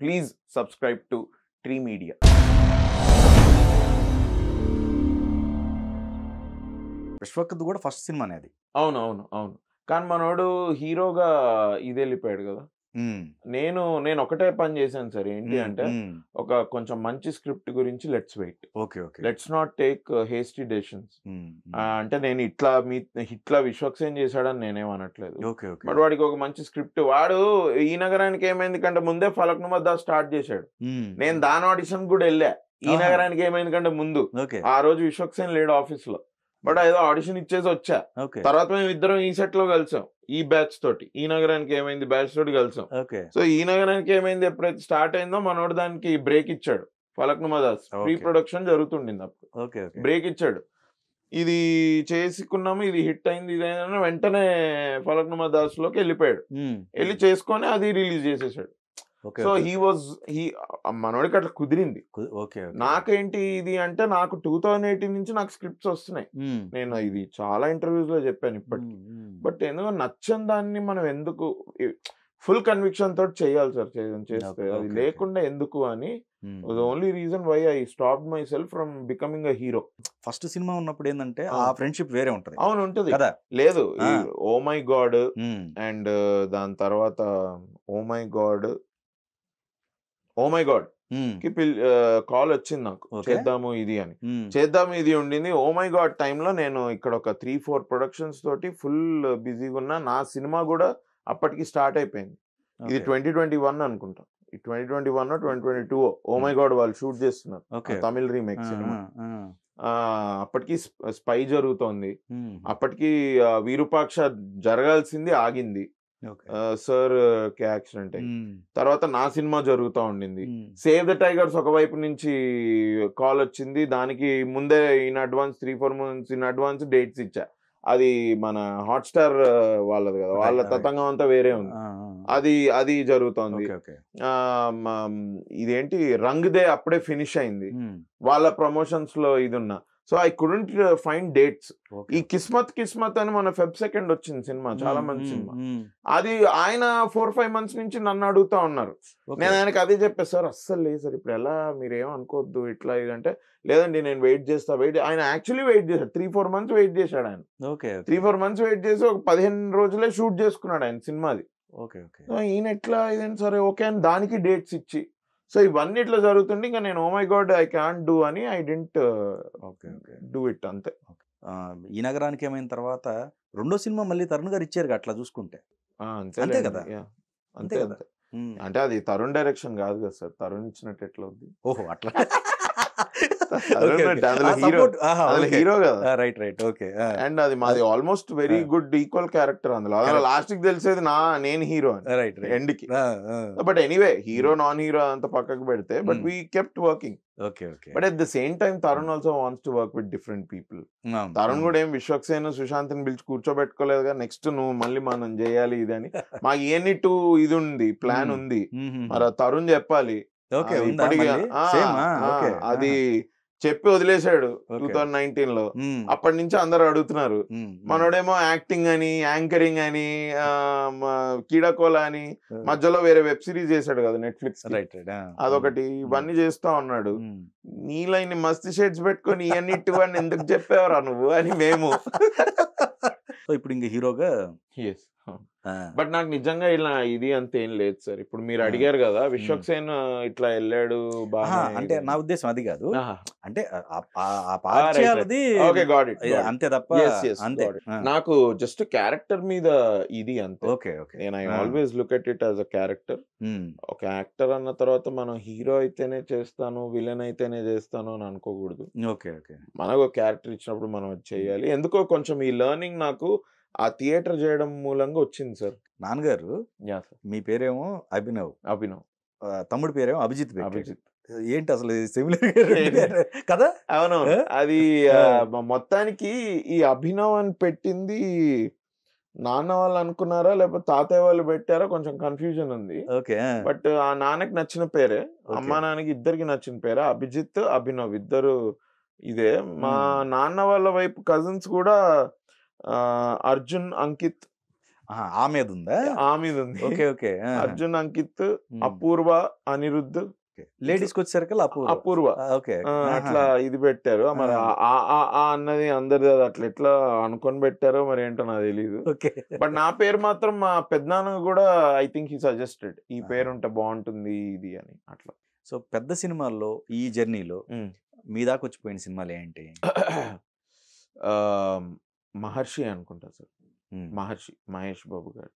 Please subscribe to tree media విశ్వకత్ కూడా first cinema అనేది అవును అవును అవును కానీ మనోడు హీరోగా ఇది వెళ్ళిపోయాడు కదా నేను నేను ఒకటే పని చేశాను సార్ ఏంటి అంటే ఒక కొంచెం మంచి స్క్రిప్ట్ గురించి let's wait okay okay let's not take hasty decisions అంటే నేను ఇట్లా మీ ఇట్లా విశ్వక్స్ ఏం చేశాడని నేనేమనట్లేదు అనట్లేదు ఓకే బట్ వాడికి ఒక మంచి స్క్రిప్ట్ వాడు ఈ నగరానికి ఏమైంది కంటే ముందే ఫలక్ వద్ద స్టార్ట్ చేశాడు నేను దాని ఆడిషన్ కూడా వెళ్ళా ఈ నగరానికి ఏమైంది కంటే ముందు ఆ రోజు విశ్వక్సేన్ లేడు ఆఫీస్ లో బట్ ఏదో ఆడిషన్ ఇచ్చేసి వచ్చా తర్వాత మేము ఇద్దరం ఈ సెట్ లో కలిసాం ఈ బ్యాచ్ తోటి ఈ నగరానికి ఏమైంది బ్యాచ్ తోటి కలిసాం సో ఈ నగరానికి ఏమైంది ఎప్పుడైతే స్టార్ట్ అయిందో మనోడు దానికి బ్రేక్ ఇచ్చాడు ఫలక్నుమదాస్ ప్రీ ప్రొడక్షన్ జరుగుతుండింది అప్పుడు బ్రేక్ ఇచ్చాడు ఇది చేసుకున్నాము ఇది హిట్ అయింది ఇదైనా వెంటనే ఫలక్నుమా దాస్ లోకి వెళ్ళిపోయాడు వెళ్ళి చేసుకొని అది రిలీజ్ చేసేసాడు సో హీ వాజ్ హీ మనోడికి అట్లా కుదిరింది నాకేంటి ఇది అంటే నాకు టూ థౌజండ్ ఎయిటీన్ నుంచి నాకు స్క్రిప్ట్స్ వస్తున్నాయి నేను ఇది చాలా ఇంటర్వ్యూస్ లో చెప్పాను ఇప్పటికి బట్ ఎందుకో నచ్చని దాన్ని మనం ఎందుకు ఫుల్ కన్విక్షన్ తోటి చేయాలి సార్ చేస్తే అది లేకుండా ఎందుకు అని only reason why I stop myself from becoming a hero first cinema ఉన్నప్పుడు ఏంటంటే ఆ ఫ్రెండ్షిప్ వేరే ఉంటుంది అవును ఉంటుంది కదా లేదు ఓ మై గాడ్ అండ్ దాని తర్వాత oh my God oh my God కి కాల్ వచ్చింది నాకు చేద్దాము ఇది అని చేద్దాము ఇది ఉండింది ఓ మై గాడ్ టైంలో నేను ఇక్కడ ఒక త్రీ ఫోర్ ప్రొడక్షన్స్ తోటి ఫుల్ బిజీగా ఉన్న నా సినిమా కూడా అప్పటికి స్టార్ట్ అయిపోయింది ఇది ట్వంటీ ట్వంటీ వన్ అనుకుంటా ఈ twenty twenty one twenty twenty two oh my God వాళ్ళు షూట్ చేస్తున్నారు తమిళ రీమేక్ సినిమా అప్పటికి స్పై జరుగుతోంది అప్పటికి విరూపాక్ష జరగాల్సింది ఆగింది సార్ కే యాక్సిడెంట్ తర్వాత నా సినిమా జరుగుతూ ఉండింది సేవ్ ద టైగర్స్ ఒకవైపు నుంచి కాల్ వచ్చింది దానికి ముందే in advance three four months in advance dates ఇచ్చా అది మన హాట్స్టార్ వాళ్ళది కదా వాళ్ళ తతంగం అంతా వేరే ఉంది అది అది జరుగుతోంది ఇదేంటి రంగ్ దే అప్పుడే ఫినిష్ అయింది వాళ్ళ ప్రమోషన్స్ లో ఇది ఉన్నా so I couldn't find dates ఈ కిస్మత్ కిస్మత్ అని మన ఫెబ్ సెకండ్ వచ్చింది సినిమా చాలా మంచి సినిమా అది ఆయన ఫోర్ ఫైవ్ మంత్స్ నుంచి నన్ను అడుగుతా ఉన్నారు నేను ఆయనకి అదే చెప్పేసి సార్ అస్సలు లేదు సార్ ఇప్పుడు ఎలా మీరేం అనుకోవద్దు ఇట్లా ఇదంటే లేదండి నేను వెయిట్ చేస్తా వెయిట్ ఆయన యాక్చువల్లీ వెయిట్ చేశాడు త్రీ ఫోర్ మంత్స్ వెయిట్ చేశాడు ఆయన okay three four months wait చేసి ఒక పదిహేను రోజులే షూట్ చేసుకున్నాడు ఆయన సినిమాది ఓకే ఓకే ఈయన ఎట్లా ఇదేంటి సరే ఓకే అని దానికి డేట్స్ ఇచ్చి సో ఇవన్నీ ఇట్లా జరుగుతుంటే ఇంకా నేను oh my God I can do అని I didn't okay okay do it అంతే ఈ నగరానికి ఏమైన తర్వాత రెండో సినిమా మళ్ళీ తరుణ్ గారు ఇచ్చారు అట్లా చూసుకుంటే అంతే కదా అంతే కదా అంటే అది తరుణ్ డైరెక్షన్ కాదు కదా సార్ తరుణ్ ఇచ్చినట్టు ఎట్లా ఉంది ఓహో అట్లా hero right right okay and అది మాది almost very good equal character అందులో అందులో లాస్ట్ కి తెలిసేది నా నేను హీరో రైట్ ఎండ్ కి but anyway hero non hero అంత పక్కకు పెడితే but we kept working okay okay but at the same time Tarun also wants to work with different people Tarun కూడా ఏం సుశాంత్ ని పిలిచి కూర్చోబెట్టుకోలేదుగా నెక్స్ట్ నువ్వు మళ్ళీ మనం చేయాలి ఇది అని మాకు ఇవన్నీ టు ఇది ఉంది ప్లాన్ hmm. ఉంది hmm, hmm, మరి తరుణ్ చెప్పాలి అది చెప్పి వదిలేశాడు టూ థౌజండ్ నైన్టీన్ లో అప్పటి నుంచి అందరు అడుగుతున్నారు మనోడేమో యాక్టింగ్ అని యాంకరింగ్ అని కీడకోల అని మధ్యలో వేరే వెబ్ సిరీస్ చేశాడు కదా నెట్ఫ్లిక్స్ అదొకటి ఇవన్నీ చేస్తా ఉన్నాడు నీలో ఇన్ని మస్తి షేడ్స్ పెట్టుకొని ఇవన్నీ వాడిని ఎందుకు చెప్పేవరా నువ్వు అని మేము ఇప్పుడు ఇంకా హీరోగా బట్ నాకు నిజంగా ఇలా ఇది అంతేం లేదు సార్ ఇప్పుడు మీరు అడిగారు కదా విశ్వక్ సేన్ ఇట్లా వెళ్ళాడు బాగా అంటే నా ఉద్దేశం అది కాదు అంటే అంతే తప్ప నాకు జస్ట్ క్యారెక్టర్ మీద ఇది అంతే ఓకే ఓకే నేను I always look at it as a character ఒక యాక్టర్ అన్న తర్వాత మనం హీరో అయితేనే చేస్తాను విలన్ అయితేనే చేస్తాను అని అనుకోకూడదు ఓకే ఓకే మనకు క్యారెక్టర్ ఇచ్చినప్పుడు మనం చేయాలి ఎందుకో కొంచెం ఈ లెర్నింగ్ నాకు ఆ థియేటర్ చేయడం మూలంగా వచ్చింది సార్ నాన్నగారు మీ పేరేమో అభినవ్ అభినవ్ తమ్ముడు పేరేమో అభిజిత్ అభిజిత్ ఏంటి అసలు సిమిలర్ కదా అవును అది మొత్తానికి ఈ అభినవ్ అని పెట్టింది నాన్న వాళ్ళు అనుకున్నారా లేకపోతే తాతయ్య వాళ్ళు పెట్టారా కొంచెం కన్ఫ్యూజన్ ఉంది ఓకే బట్ ఆ నాన్నకి నచ్చిన పేరే అమ్మా నాన్నకి ఇద్దరికి నచ్చిన పేరే అభిజిత్ అభినవ్ ఇద్దరు ఇదే మా నాన్న వాళ్ళ వైపు కజిన్స్ కూడా అర్జున్ అంకిత్ ఆ ఉందా ఆ ఉంది okay okay Arjun Ankit Apoorva Aniruddh ladies కి వచ్చేసరికి అపూర్వ ఓకే అట్లా ఇది పెట్టారు మరి ఆ ఆ అన్నది అందరిది అట్లా ఎట్లా అనుకొని పెట్టారో మరి ఏంటో నాకు తెలియదు ఓకే బట్ నా పేరు మాత్రం మా పెద్దనాన్న కూడా ఐ థింక్ హీ సజెస్టెడ్ ఈ పేరు ఉంటే బాగుంటుంది ఇది అని అట్లా సో పెద్ద సినిమాల్లో ఈ జర్నీలో మీ దాకా వచ్చిపోయిన సినిమాలు ఏంటి మహర్షి అనుకుంటా సార్ మహర్షి మహేష్ బాబు గారు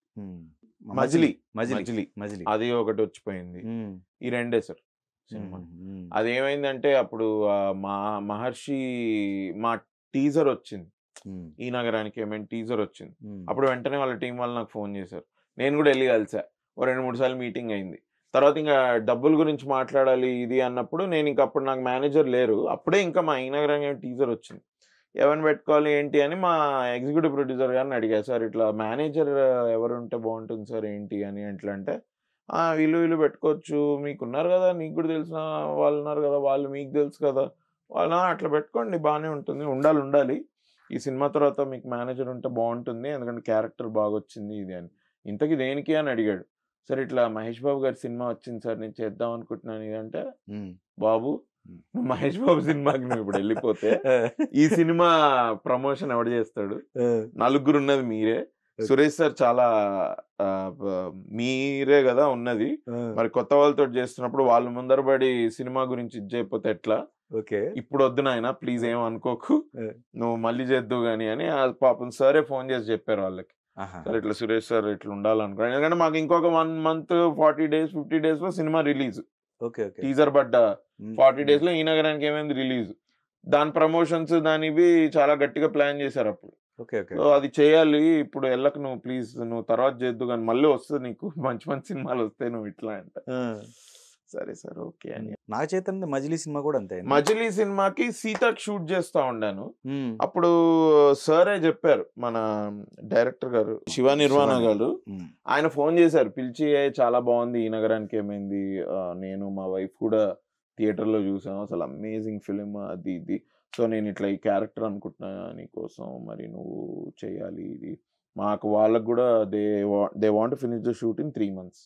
మజిలీ మజిలీ మజిలి అది ఒకటి వచ్చిపోయింది ఈ రెండే సార్ సినిమా అదేమైందంటే అప్పుడు మా మహర్షి మా టీజర్ వచ్చింది ఈ నగరానికి ఏమైనా టీజర్ వచ్చింది అప్పుడు వెంటనే వాళ్ళ టీం వాళ్ళు నాకు ఫోన్ చేశారు నేను కూడా వెళ్ళి కలిసా ఓ రెండు మూడు సార్లు మీటింగ్ అయింది తర్వాత ఇంకా డబ్బుల గురించి మాట్లాడాలి ఇది అన్నప్పుడు నేను ఇంకప్పుడు నాకు మేనేజర్ లేరు అప్పుడే ఇంకా మా ఈ నగరానికి టీజర్ వచ్చింది ఎవరిని పెట్టుకోవాలి ఏంటి అని మా ఎగ్జిక్యూటివ్ ప్రొడ్యూసర్ గారిని అడిగారు సార్ ఇట్లా మేనేజర్ ఎవరు ఉంటే బాగుంటుంది సార్ ఏంటి అని ఎట్లా అంటే వీళ్ళు వీళ్ళు పెట్టుకోవచ్చు మీకు ఉన్నారు కదా నీకు కూడా తెలిసిన వాళ్ళు ఉన్నారు కదా వాళ్ళు మీకు తెలుసు కదా వాళ్ళ అట్లా పెట్టుకోండి బాగానే ఉంటుంది ఉండాలి ఉండాలి ఈ సినిమా తర్వాత మీకు మేనేజర్ ఉంటే బాగుంటుంది ఎందుకంటే క్యారెక్టర్ బాగా వచ్చింది ఇది అని ఇంతకీ దేనికి అని అడిగాడు సార్ ఇట్లా మహేష్ బాబు గారి సినిమా వచ్చింది సార్ నేను చేద్దాం అనుకుంటున్నాను ఇది అంటే బాబు మహేష్ బాబు సినిమాకి నువ్వు ఇప్పుడు వెళ్ళిపోతే ఈ సినిమా ప్రమోషన్ ఎవడు చేస్తాడు నలుగురు ఉన్నది మీరే సురేష్ సార్ చాలా మీరే కదా ఉన్నది మరి కొత్త వాళ్ళతో చేస్తున్నప్పుడు వాళ్ళు ముందరబడి సినిమా గురించి ఇది చేయకపోతే ఎట్లా ఓకే ఇప్పుడు వద్దు నాయన ప్లీజ్ ఏం అనుకోకు నువ్వు మళ్ళీ చేద్దు గాని అని పాపం సరే ఫోన్ చేసి చెప్పారు వాళ్ళకి సార్ ఇట్లా సురేష్ సార్ ఇట్లా ఉండాలనుకో ఎందుకంటే మాకు ఇంకొక one month forty days fifty days లో సినిమా రిలీజ్ టీజర్ పడ్డ ఫార్టీ డేస్ లో ఈ నగరానికి ఏమైంది రిలీజ్ దాని ప్రమోషన్స్ దానివి చాలా గట్టిగా ప్లాన్ చేశారు అప్పుడు అది చేయాలి ఇప్పుడు వెళ్ళకు నువ్వు ప్లీజ్ నువ్వు తర్వాత చేద్దు కానీ మళ్ళీ వస్తుంది నీకు మంచి మంచి సినిమాలు వస్తాయి నువ్వు ఇట్లా అంట సరే సార్ ఓకే అని నా చేతన్ మజిలీ సినిమా కూడా అంతే మజిలీ సినిమాకి సీత షూట్ చేస్తా ఉండాను అప్పుడు సరే చెప్పారు మన డైరెక్టర్ గారు శివ నిర్వాణ గారు ఆయన ఫోన్ చేశారు పిలిచి చాలా బాగుంది ఈ నగరానికి ఏమైంది నేను మా వైఫ్ కూడా థియేటర్లో చూసాను అసలు అమేజింగ్ ఫిలిం అది ఇది సో నేను ఇట్లా ఈ క్యారెక్టర్ అనుకుంటున్నా నీకోసం మరి నువ్వు చేయాలి ఇది మాకు వాళ్ళకు కూడా they they want finish the shoot in three months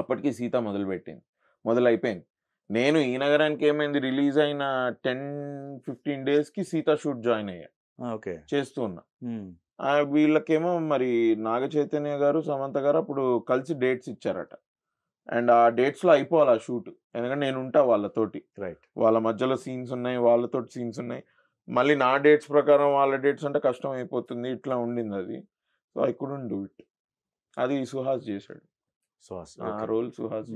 అప్పటికి సీత మొదలుపెట్టింది మొదలైపోయింది నేను ఈ నగరానికి ఏమైంది రిలీజ్ అయిన టెన్ ఫిఫ్టీన్ డేస్కి సీత షూట్ జాయిన్ అయ్యా ఓకే చేస్తూ ఉన్నా వీళ్ళకేమో మరి నాగ చైతన్య గారు సమంత గారు అప్పుడు కలిసి డేట్స్ ఇచ్చారట అండ్ ఆ డేట్స్లో అయిపోవాలి ఆ షూట్ ఎందుకంటే నేను ఉంటా వాళ్ళతోటి రైట్ వాళ్ళ మధ్యలో సీన్స్ ఉన్నాయి వాళ్ళతోటి సీన్స్ ఉన్నాయి మళ్ళీ నా డేట్స్ ప్రకారం వాళ్ళ డేట్స్ అంటే కష్టం అయిపోతుంది ఇట్లా ఉండింది అది so I couldn't do it అది సుహాస్ చేశాడు సుహాస్ ఆ రోల్ సుహాస్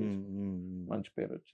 మంచి పేరు వచ్చింది